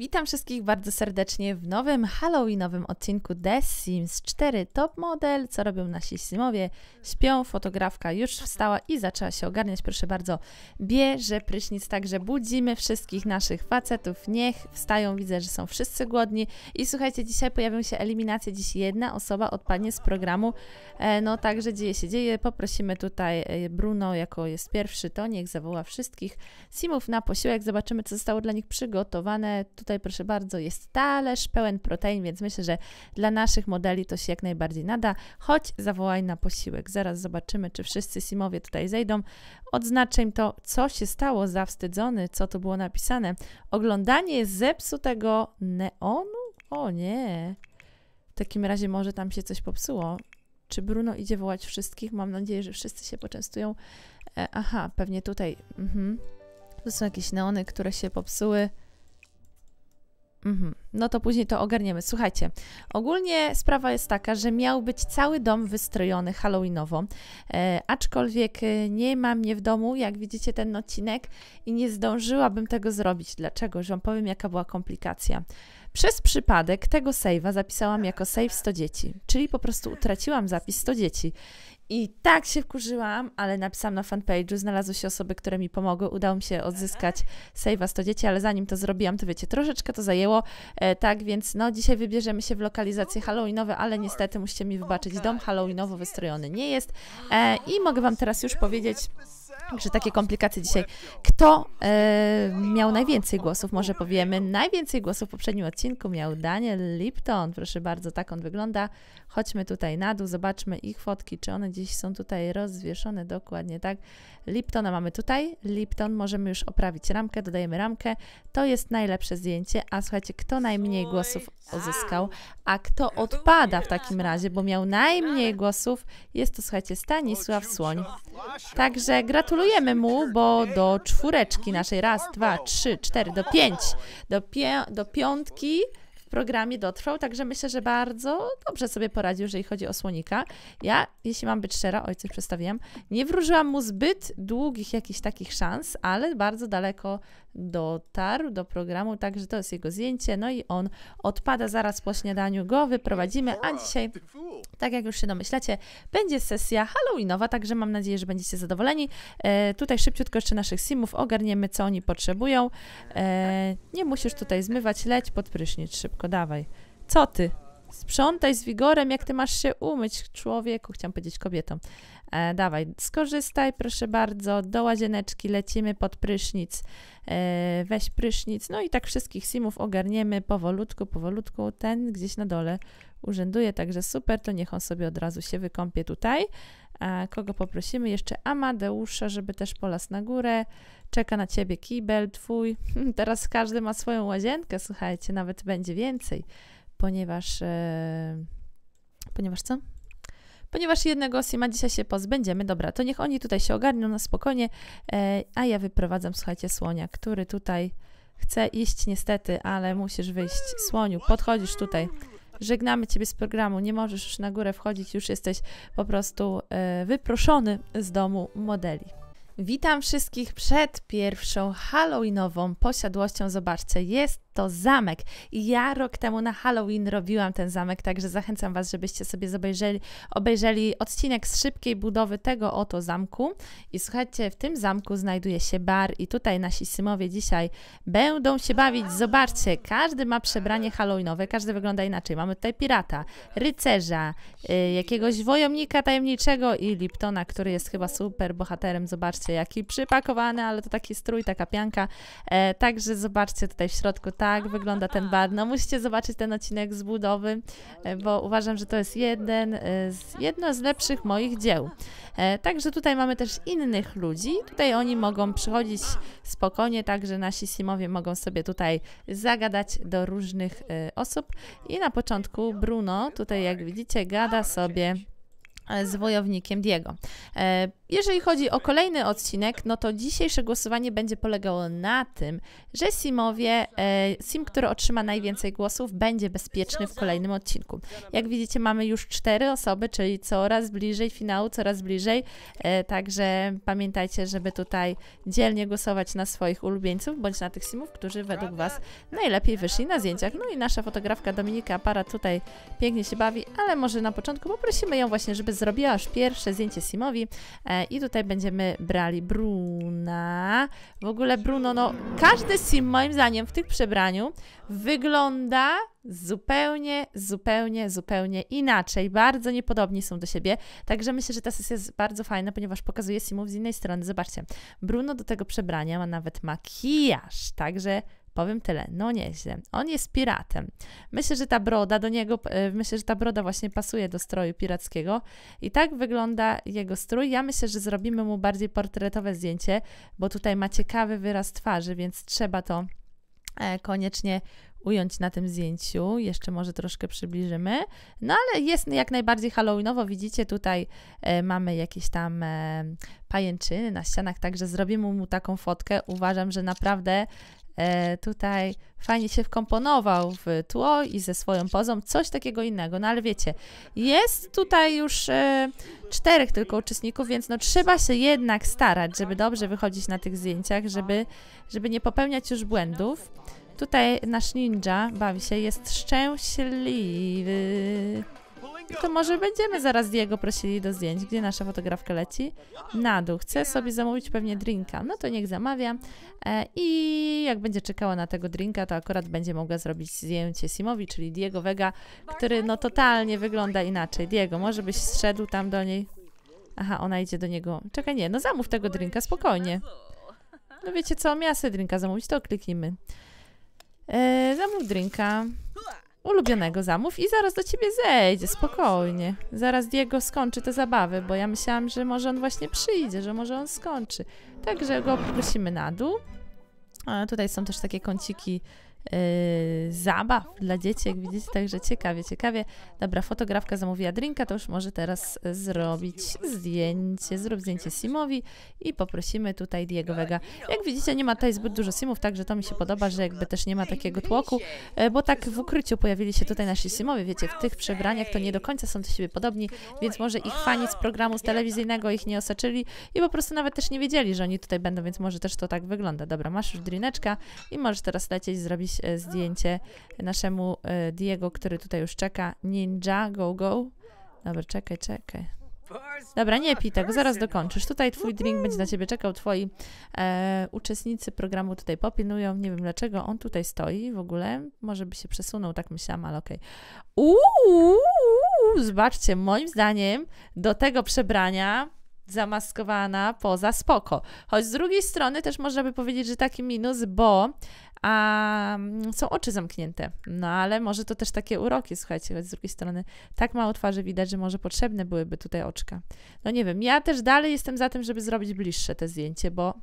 Witam wszystkich bardzo serdecznie w nowym Halloweenowym odcinku The Sims 4 Top Model. Co robią nasi Simowie? Śpią, fotografka już wstała i zaczęła się ogarniać. Proszę bardzo, bierze prysznic, także budzimy wszystkich naszych facetów. Niech wstają, widzę, że są wszyscy głodni. I słuchajcie, dzisiaj pojawią się eliminacje. Dziś jedna osoba odpadnie z programu. E, no także dzieje się, dzieje. Poprosimy tutaj e, Bruno, jako jest pierwszy, to niech zawoła wszystkich Simów na posiłek. Zobaczymy, co zostało dla nich przygotowane. Tutaj Tutaj, proszę bardzo, jest talerz pełen protein, więc myślę, że dla naszych modeli to się jak najbardziej nada. Chodź, zawołaj na posiłek. Zaraz zobaczymy, czy wszyscy simowie tutaj zejdą. Odznaczę im to, co się stało, zawstydzony, co to było napisane. Oglądanie zepsutego neonu? O nie. W takim razie może tam się coś popsuło. Czy Bruno idzie wołać wszystkich? Mam nadzieję, że wszyscy się poczęstują. E, aha, pewnie tutaj. Mhm. są jakieś neony, które się popsuły. Mhm. No to później to ogarniemy. Słuchajcie, ogólnie sprawa jest taka, że miał być cały dom wystrojony halloweenowo, e, aczkolwiek e, nie ma mnie w domu, jak widzicie ten odcinek, i nie zdążyłabym tego zrobić. Dlaczego? Że wam powiem, jaka była komplikacja. Przez przypadek tego save'a zapisałam jako save 100 dzieci, czyli po prostu utraciłam zapis 100 dzieci. I tak się wkurzyłam, ale napisałam na fanpage'u, znalazły się osoby, które mi pomogły, udało mi się odzyskać Save'a 100 dzieci, ale zanim to zrobiłam, to wiecie, troszeczkę to zajęło, e, tak więc no dzisiaj wybierzemy się w lokalizacje halloweenowe, ale niestety musicie mi wybaczyć, dom halloweenowo wystrojony nie jest e, i mogę Wam teraz już powiedzieć... Także takie komplikacje dzisiaj. Kto e, miał najwięcej głosów, może powiemy. Najwięcej głosów w poprzednim odcinku miał Daniel Lipton. Proszę bardzo, tak on wygląda. Chodźmy tutaj na dół, zobaczmy ich fotki, czy one gdzieś są tutaj rozwieszone. Dokładnie tak. Liptona mamy tutaj. Lipton, możemy już oprawić ramkę, dodajemy ramkę. To jest najlepsze zdjęcie. A słuchajcie, kto najmniej głosów uzyskał, a kto odpada w takim razie, bo miał najmniej głosów, jest to słuchajcie Stanisław Słoń. Także gratuluję Gratulujemy mu, bo do czwóreczki naszej raz, dwa, trzy, cztery, do pięć, do, pie, do piątki programie dotrwał, także myślę, że bardzo dobrze sobie poradził, jeżeli chodzi o słonika. Ja, jeśli mam być szczera, oj, coś przedstawiłam, nie wróżyłam mu zbyt długich jakichś takich szans, ale bardzo daleko dotarł do programu, także to jest jego zdjęcie, no i on odpada zaraz po śniadaniu, go wyprowadzimy, a dzisiaj, tak jak już się domyślacie, będzie sesja halloweenowa, także mam nadzieję, że będziecie zadowoleni. E, tutaj szybciutko jeszcze naszych simów ogarniemy, co oni potrzebują. E, nie musisz tutaj zmywać, leć pod prysznic szybko szybko, dawaj. Co ty? Sprzątaj z wigorem, jak ty masz się umyć, człowieku, chciałam powiedzieć kobietom. E, dawaj, skorzystaj, proszę bardzo, do łazieneczki lecimy pod prysznic, e, weź prysznic, no i tak wszystkich simów ogarniemy powolutku, powolutku, ten gdzieś na dole urzęduje, także super, to niech on sobie od razu się wykąpie tutaj. A kogo poprosimy? Jeszcze Amadeusza, żeby też polas na górę. Czeka na ciebie kibel twój. Teraz każdy ma swoją łazienkę, słuchajcie, nawet będzie więcej, ponieważ... E, ponieważ co? Ponieważ jednego ma dzisiaj się pozbędziemy, dobra, to niech oni tutaj się ogarnią na spokojnie, e, a ja wyprowadzam, słuchajcie, słonia, który tutaj chce iść niestety, ale musisz wyjść. Słoniu, podchodzisz tutaj. Żegnamy Ciebie z programu. Nie możesz już na górę wchodzić, już jesteś po prostu e, wyproszony z domu modeli. Witam wszystkich przed pierwszą Halloweenową posiadłością. Zobaczcie, jest to zamek. Ja rok temu na Halloween robiłam ten zamek, także zachęcam Was, żebyście sobie obejrzeli, obejrzeli odcinek z szybkiej budowy tego oto zamku. I słuchajcie, w tym zamku znajduje się bar i tutaj nasi symowie dzisiaj będą się bawić. Zobaczcie, każdy ma przebranie halloweenowe, każdy wygląda inaczej. Mamy tutaj pirata, rycerza, y, jakiegoś wojownika tajemniczego i Liptona, który jest chyba super bohaterem. Zobaczcie, jaki przypakowany, ale to taki strój, taka pianka. E, także zobaczcie tutaj w środku ta tak wygląda ten bar. No musicie zobaczyć ten odcinek z budowy, e, bo uważam, że to jest jeden e, z, jedno z lepszych moich dzieł. E, także tutaj mamy też innych ludzi. Tutaj oni mogą przychodzić spokojnie, także nasi simowie mogą sobie tutaj zagadać do różnych osób. I na początku Bruno, tutaj jak widzicie, gada sobie z wojownikiem Diego. Jeżeli chodzi o kolejny odcinek, no to dzisiejsze głosowanie będzie polegało na tym, że simowie, e, sim, który otrzyma najwięcej głosów, będzie bezpieczny w kolejnym odcinku. Jak widzicie, mamy już cztery osoby, czyli coraz bliżej finału, coraz bliżej. E, także pamiętajcie, żeby tutaj dzielnie głosować na swoich ulubieńców, bądź na tych simów, którzy według Was najlepiej wyszli na zdjęciach. No i nasza fotografka Dominika para tutaj pięknie się bawi, ale może na początku poprosimy ją właśnie, żeby zrobiła aż pierwsze zdjęcie simowi. E, i tutaj będziemy brali Bruna. W ogóle Bruno, no każdy sim moim zdaniem w tych przebraniu wygląda zupełnie, zupełnie, zupełnie inaczej. Bardzo niepodobni są do siebie. Także myślę, że ta sesja jest bardzo fajna, ponieważ pokazuje simów z innej strony. Zobaczcie, Bruno do tego przebrania ma nawet makijaż, także Powiem tyle, no nieźle. On jest piratem. Myślę, że ta broda do niego, e, myślę, że ta broda właśnie pasuje do stroju pirackiego. I tak wygląda jego strój. Ja myślę, że zrobimy mu bardziej portretowe zdjęcie, bo tutaj ma ciekawy wyraz twarzy, więc trzeba to e, koniecznie ująć na tym zdjęciu. Jeszcze może troszkę przybliżymy. No ale jest jak najbardziej halloweenowo. Widzicie tutaj e, mamy jakieś tam e, pajęczyny na ścianach, także zrobimy mu taką fotkę. Uważam, że naprawdę E, tutaj fajnie się wkomponował w tło i ze swoją pozą, coś takiego innego. No ale wiecie, jest tutaj już e, czterech tylko uczestników, więc no trzeba się jednak starać, żeby dobrze wychodzić na tych zdjęciach, żeby, żeby nie popełniać już błędów. Tutaj nasz ninja bawi się, jest szczęśliwy to może będziemy zaraz Diego prosili do zdjęć. Gdzie nasza fotografka leci? Na dół. Chcę sobie zamówić pewnie drinka. No to niech zamawia. E, I jak będzie czekała na tego drinka, to akurat będzie mogła zrobić zdjęcie Simowi, czyli Diego Vega, który no totalnie wygląda inaczej. Diego, może byś zszedł tam do niej? Aha, ona idzie do niego. Czekaj, nie, no zamów tego drinka, spokojnie. No wiecie co, miasę drinka zamówić, to kliknijmy. E, zamów drinka ulubionego zamów i zaraz do ciebie zejdzie, spokojnie. Zaraz Diego skończy te zabawy, bo ja myślałam, że może on właśnie przyjdzie, że może on skończy. Także go poprosimy na dół. A tutaj są też takie kąciki Y, zabaw dla dzieci, jak widzicie, także ciekawie, ciekawie. Dobra, fotografka zamówiła drinka, to już może teraz zrobić zdjęcie, zrób zdjęcie Simowi i poprosimy tutaj Diego Vega. Jak widzicie, nie ma tutaj zbyt dużo Simów, także to mi się podoba, że jakby też nie ma takiego tłoku, e, bo tak w ukryciu pojawili się tutaj nasi Simowie, wiecie, w tych przebraniach to nie do końca są do siebie podobni, więc może ich fani z programu z telewizyjnego ich nie osaczyli i po prostu nawet też nie wiedzieli, że oni tutaj będą, więc może też to tak wygląda. Dobra, masz już drineczka i możesz teraz lecieć zrobić E, zdjęcie naszemu e, Diego, który tutaj już czeka. Ninja, go, go. Dobra, czekaj, czekaj. Dobra, nie pij tego, zaraz dokończysz. Tutaj twój drink będzie na ciebie czekał, twoi e, uczestnicy programu tutaj popilnują. Nie wiem dlaczego on tutaj stoi w ogóle. Może by się przesunął, tak myślałam, ale okej. Okay. zobaczcie, moim zdaniem do tego przebrania zamaskowana poza spoko. Choć z drugiej strony też można by powiedzieć, że taki minus, bo a, są oczy zamknięte. No ale może to też takie uroki, słuchajcie, choć z drugiej strony tak mało twarzy widać, że może potrzebne byłyby tutaj oczka. No nie wiem, ja też dalej jestem za tym, żeby zrobić bliższe te zdjęcie, bo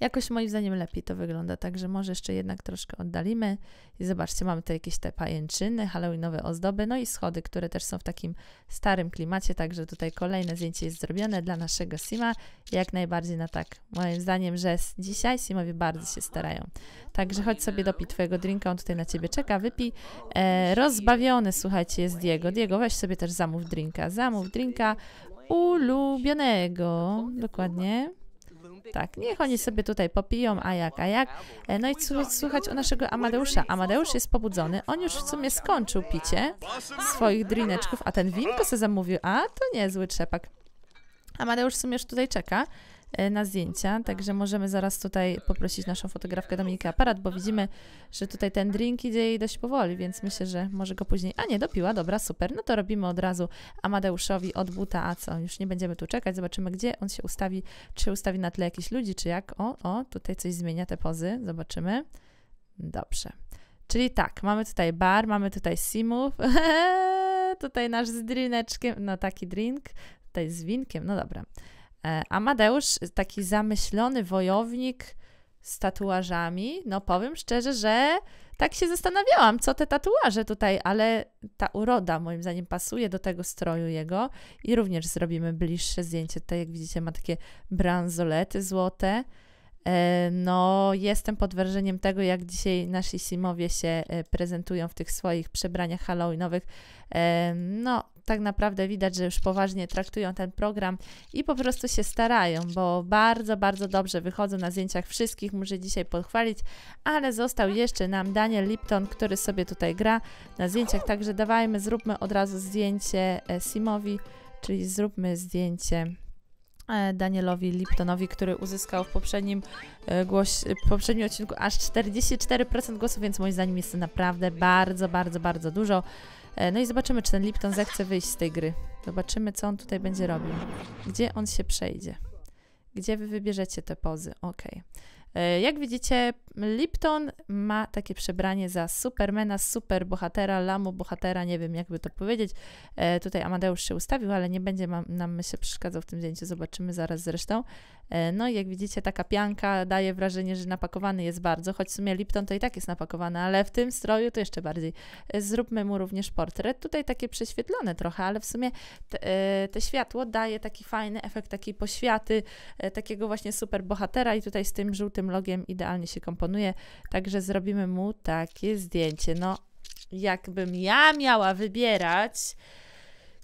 Jakoś moim zdaniem lepiej to wygląda, także może jeszcze jednak troszkę oddalimy. I zobaczcie, mamy tu jakieś te pajęczyny, halloweenowe ozdoby, no i schody, które też są w takim starym klimacie, także tutaj kolejne zdjęcie jest zrobione dla naszego Sima. Jak najbardziej na no tak. Moim zdaniem, że dzisiaj Simowie bardzo się starają. Także chodź sobie dopić twojego drinka, on tutaj na ciebie czeka, wypij. E, rozbawiony, słuchajcie, jest Diego. Diego, weź sobie też zamów drinka. Zamów drinka ulubionego. Dokładnie. Tak, niech oni sobie tutaj popiją, a jak, a jak. E, no i słuchać o naszego Amadeusza. Amadeusz jest pobudzony, on już w sumie skończył picie swoich drineczków, a ten winko sobie zamówił. A, to niezły trzepak. Amadeusz w sumie już tutaj czeka. E, na zdjęcia, także możemy zaraz tutaj poprosić naszą fotografkę Dominikę Aparat, bo widzimy, że tutaj ten drink idzie jej dość powoli, więc myślę, że może go później... A nie, dopiła, dobra, super, no to robimy od razu Amadeuszowi od buta, a co, już nie będziemy tu czekać, zobaczymy gdzie on się ustawi, czy ustawi na tle jakichś ludzi, czy jak, o, o, tutaj coś zmienia te pozy, zobaczymy, dobrze. Czyli tak, mamy tutaj bar, mamy tutaj simów, tutaj nasz z drineczkiem, no taki drink, tutaj z winkiem, no dobra. E, Amadeusz, taki zamyślony wojownik z tatuażami, no powiem szczerze, że tak się zastanawiałam, co te tatuaże tutaj, ale ta uroda moim zdaniem pasuje do tego stroju jego i również zrobimy bliższe zdjęcie. Tutaj jak widzicie ma takie bransolety złote, E, no, jestem pod wrażeniem tego, jak dzisiaj nasi Simowie się e, prezentują w tych swoich przebraniach halloweenowych. E, no, tak naprawdę widać, że już poważnie traktują ten program i po prostu się starają, bo bardzo, bardzo dobrze wychodzą na zdjęciach wszystkich, muszę dzisiaj pochwalić, ale został jeszcze nam Daniel Lipton, który sobie tutaj gra na zdjęciach, także dawajmy, zróbmy od razu zdjęcie Simowi, czyli zróbmy zdjęcie E, Danielowi Liptonowi, który uzyskał w poprzednim, e, głoś, w poprzednim odcinku aż 44% głosów, więc moim zdaniem jest to naprawdę bardzo, bardzo, bardzo dużo. E, no i zobaczymy, czy ten Lipton zechce wyjść z tej gry. Zobaczymy, co on tutaj będzie robił. Gdzie on się przejdzie? Gdzie wy wybierzecie te pozy? Ok. Jak widzicie, Lipton ma takie przebranie za Supermana, superbohatera, lamu bohatera, nie wiem jakby to powiedzieć. E, tutaj Amadeusz się ustawił, ale nie będzie mam, nam, się przeszkadzał w tym zdjęciu, zobaczymy zaraz zresztą. E, no i jak widzicie, taka pianka daje wrażenie, że napakowany jest bardzo, choć w sumie Lipton to i tak jest napakowany, ale w tym stroju to jeszcze bardziej. E, zróbmy mu również portret. Tutaj takie prześwietlone trochę, ale w sumie te, e, te światło daje taki fajny efekt takiej poświaty, e, takiego właśnie superbohatera i tutaj z tym żółtym logiem idealnie się komponuje także zrobimy mu takie zdjęcie. No, jakbym ja miała wybierać,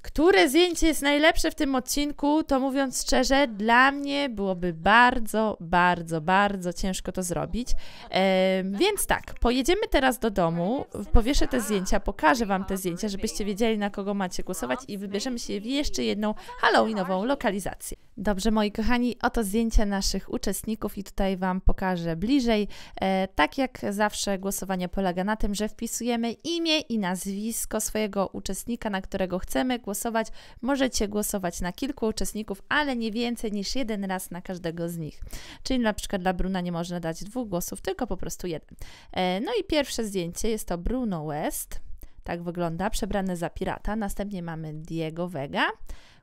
które zdjęcie jest najlepsze w tym odcinku, to mówiąc szczerze, dla mnie byłoby bardzo, bardzo, bardzo ciężko to zrobić. E, więc tak, pojedziemy teraz do domu, powieszę te zdjęcia, pokażę Wam te zdjęcia, żebyście wiedzieli, na kogo macie głosować i wybierzemy się w jeszcze jedną halloweenową lokalizację. Dobrze, moi kochani, oto zdjęcie naszych uczestników i tutaj Wam pokażę bliżej. E, tak jak zawsze głosowanie polega na tym, że wpisujemy imię i nazwisko swojego uczestnika, na którego chcemy głosować. Możecie głosować na kilku uczestników, ale nie więcej niż jeden raz na każdego z nich. Czyli na przykład dla Bruna nie można dać dwóch głosów, tylko po prostu jeden. E, no i pierwsze zdjęcie jest to Bruno West. Tak wygląda, przebrany za pirata. Następnie mamy Diego Vega.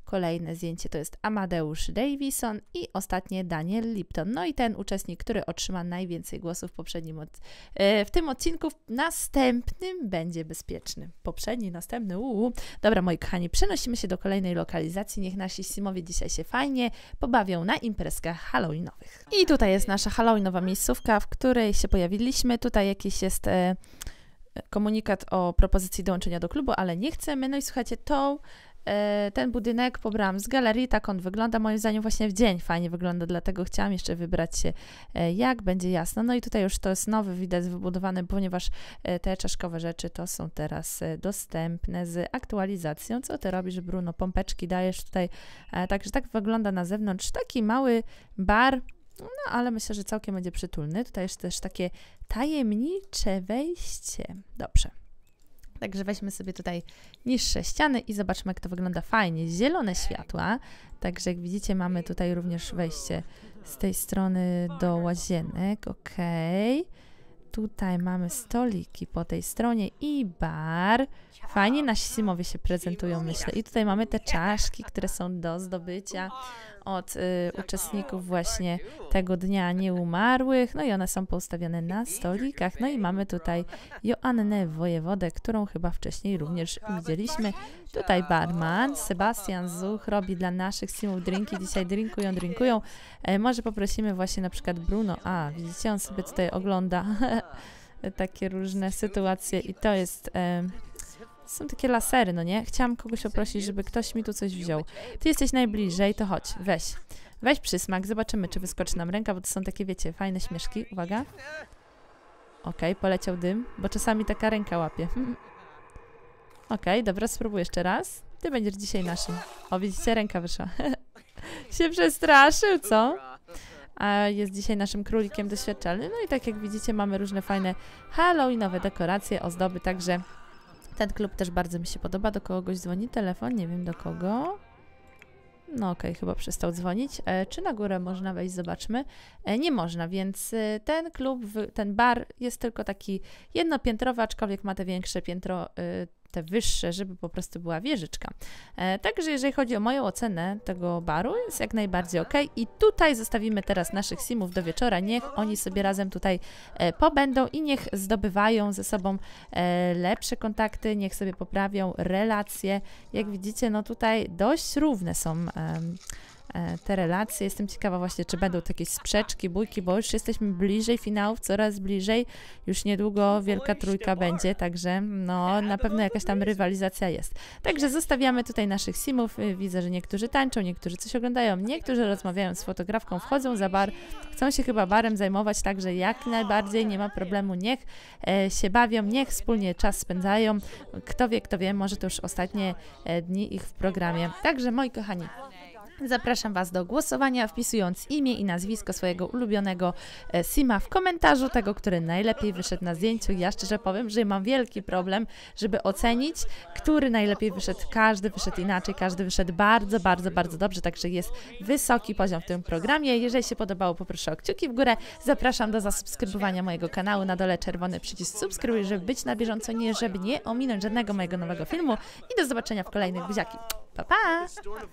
Kolejne zdjęcie to jest Amadeusz Davison i ostatnie Daniel Lipton. No i ten uczestnik, który otrzyma najwięcej głosów w poprzednim od... E, w tym odcinku, w następnym będzie bezpieczny. Poprzedni, następny, uuu. Dobra, moi kochani, przenosimy się do kolejnej lokalizacji. Niech nasi Simowie dzisiaj się fajnie pobawią na imprezkach halloweenowych. I tutaj jest nasza halloweenowa miejscówka, w której się pojawiliśmy. Tutaj jakiś jest... E, komunikat o propozycji dołączenia do klubu, ale nie chcemy. No i słuchajcie, tą E, ten budynek pobrałam z galerii, tak on wygląda, moim zdaniem właśnie w dzień fajnie wygląda, dlatego chciałam jeszcze wybrać się e, jak, będzie jasno. No i tutaj już to jest nowy widać wybudowany, ponieważ e, te czaszkowe rzeczy to są teraz dostępne z aktualizacją. Co ty robisz Bruno? Pompeczki dajesz tutaj, także tak wygląda na zewnątrz taki mały bar, no, ale myślę, że całkiem będzie przytulny. Tutaj jest też takie tajemnicze wejście. Dobrze. Także weźmy sobie tutaj niższe ściany i zobaczmy, jak to wygląda fajnie. Zielone światła, także jak widzicie, mamy tutaj również wejście z tej strony do łazienek, ok. Tutaj mamy stoliki po tej stronie i bar. Fajnie nasi simowie się prezentują, myślę. I tutaj mamy te czaszki, które są do zdobycia od y, uczestników właśnie tego dnia nieumarłych. No i one są poustawione na stolikach. No i mamy tutaj Joannę Wojewodę, którą chyba wcześniej również widzieliśmy. Tutaj barman Sebastian Zuch robi dla naszych simów drinki. Dzisiaj drinkują, drinkują. E, może poprosimy właśnie na przykład Bruno. A, widzicie, on sobie tutaj ogląda takie różne sytuacje i to jest... E, są takie lasery, no nie? Chciałam kogoś poprosić, żeby ktoś mi tu coś wziął. Ty jesteś najbliżej, to chodź, weź. Weź przysmak, zobaczymy, czy wyskoczy nam ręka, bo to są takie, wiecie, fajne śmieszki. Uwaga. Okej, okay, poleciał dym, bo czasami taka ręka łapie. Ok, Okej, okay, dobra, spróbuję jeszcze raz. Ty będziesz dzisiaj naszym. O, widzicie, ręka wyszła. się przestraszył, co? A jest dzisiaj naszym królikiem doświadczalnym. No i tak jak widzicie, mamy różne fajne halloweenowe dekoracje, ozdoby, także ten klub też bardzo mi się podoba. Do kogoś dzwoni telefon, nie wiem do kogo. No okej, okay, chyba przestał dzwonić. E, czy na górę można wejść? Zobaczmy. E, nie można, więc e, ten klub, ten bar jest tylko taki jednopiętrowy, aczkolwiek ma te większe piętro, e, te wyższe, żeby po prostu była wieżyczka. E, także jeżeli chodzi o moją ocenę tego baru, jest jak najbardziej ok. I tutaj zostawimy teraz naszych simów do wieczora. Niech oni sobie razem tutaj e, pobędą i niech zdobywają ze sobą e, lepsze kontakty, niech sobie poprawią relacje. Jak widzicie, no tutaj dość równe są E, te relacje. Jestem ciekawa właśnie, czy będą jakieś sprzeczki, bójki, bo już jesteśmy bliżej finałów, coraz bliżej. Już niedługo Wielka Trójka będzie, także no na pewno jakaś tam rywalizacja jest. Także zostawiamy tutaj naszych simów. Y, widzę, że niektórzy tańczą, niektórzy coś oglądają, niektórzy rozmawiają z fotografką, wchodzą za bar, chcą się chyba barem zajmować, także jak najbardziej nie ma problemu. Niech e, się bawią, niech wspólnie czas spędzają. Kto wie, kto wie, może to już ostatnie e, dni ich w programie. Także moi kochani, Zapraszam Was do głosowania, wpisując imię i nazwisko swojego ulubionego e, Sima w komentarzu tego, który najlepiej wyszedł na zdjęciu. Ja szczerze powiem, że mam wielki problem, żeby ocenić, który najlepiej wyszedł. Każdy wyszedł inaczej, każdy wyszedł bardzo, bardzo, bardzo dobrze, także jest wysoki poziom w tym programie. Jeżeli się podobało, poproszę o kciuki w górę. Zapraszam do zasubskrybowania mojego kanału. Na dole czerwony przycisk subskrybuj, żeby być na bieżąco, nie żeby nie ominąć żadnego mojego nowego filmu. I do zobaczenia w kolejnych buziaki. Pa, pa!